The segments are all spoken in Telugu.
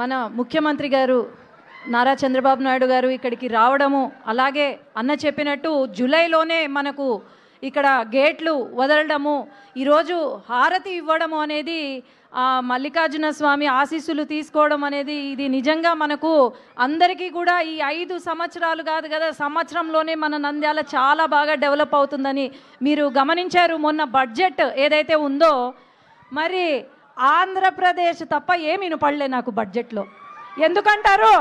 మన ముఖ్యమంత్రి గారు నారా చంద్రబాబు నాయుడు గారు ఇక్కడికి రావడము అలాగే అన్న చెప్పినట్టు జూలైలోనే మనకు ఇక్కడ గేట్లు వదలడము ఈరోజు హారతి ఇవ్వడము అనేది మల్లికార్జున స్వామి ఆశీస్సులు తీసుకోవడం అనేది ఇది నిజంగా మనకు అందరికీ కూడా ఈ ఐదు సంవత్సరాలు కాదు కదా సంవత్సరంలోనే మన నంద్యాల చాలా బాగా డెవలప్ అవుతుందని మీరు గమనించారు మొన్న బడ్జెట్ ఏదైతే ఉందో మరి ఆంధ్రప్రదేశ్ తప్ప ఏమి పడలే నాకు బడ్జెట్లో ఎందుకంటారు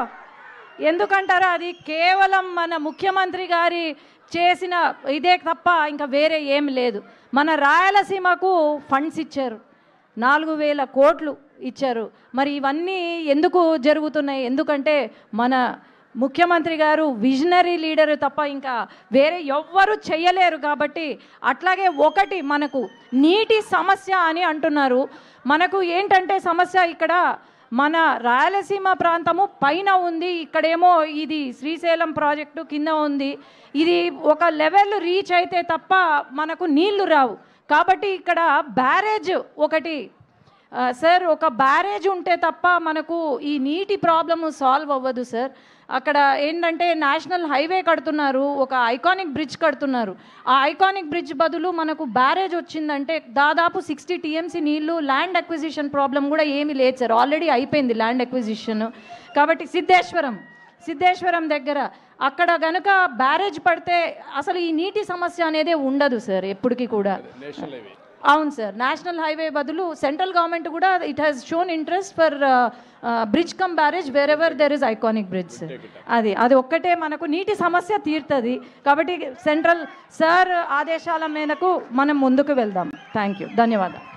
ఎందుకంటారు అది కేవలం మన ముఖ్యమంత్రి గారి చేసిన ఇదే తప్ప ఇంకా వేరే ఏం లేదు మన రాయలసీమకు ఫండ్స్ ఇచ్చారు నాలుగు వేల కోట్లు ఇచ్చారు మరి ఇవన్నీ ఎందుకు జరుగుతున్నాయి ఎందుకంటే మన ముఖ్యమంత్రి గారు విజనరీ లీడరు తప్ప ఇంకా వేరే ఎవ్వరు చేయలేరు కాబట్టి అట్లాగే ఒకటి మనకు నీటి సమస్య అని అంటున్నారు మనకు ఏంటంటే సమస్య ఇక్కడ మన రాయలసీమ ప్రాంతము పైన ఉంది ఇక్కడేమో ఇది శ్రీశైలం ప్రాజెక్టు కింద ఉంది ఇది ఒక లెవెల్ రీచ్ అయితే తప్ప మనకు నీళ్లు రావు కాబట్టి ఇక్కడ బ్యారేజ్ ఒకటి సార్ ఒక బ్యారేజ్ ఉంటే తప్ప మనకు ఈ నీటి ప్రాబ్లమ్ సాల్వ్ అవ్వదు సార్ అక్కడ ఏంటంటే నేషనల్ హైవే కడుతున్నారు ఒక ఐకానిక్ బ్రిడ్జ్ కడుతున్నారు ఆ ఐకానిక్ బ్రిడ్జ్ బదులు మనకు బ్యారేజ్ వచ్చిందంటే దాదాపు సిక్స్టీ టీఎంసీ నీళ్లు ల్యాండ్ అక్విజిషన్ ప్రాబ్లం కూడా ఏమీ లేదు సార్ ఆల్రెడీ అయిపోయింది ల్యాండ్ అక్విజిషన్ కాబట్టి సిద్ధేశ్వరం సిద్ధేశ్వరం దగ్గర అక్కడ గనుక బ్యారేజ్ పడితే అసలు ఈ నీటి సమస్య అనేది ఉండదు సార్ ఎప్పటికీ కూడా అవును సార్ నేషనల్ హైవే బదులు సెంట్రల్ గవర్నమెంట్ కూడా it has shown interest for bridge come barrage where ever there is iconic bridge sir అది అది ఒక్కటే మనకు నీటి సమస్య తీరుతుంది కాబట్టి సెంట్రల్ సార్ ఆదేశాల మేరకు మనం ముందుకు వెళ్దాం థ్యాంక్ యూ ధన్యవాదాలు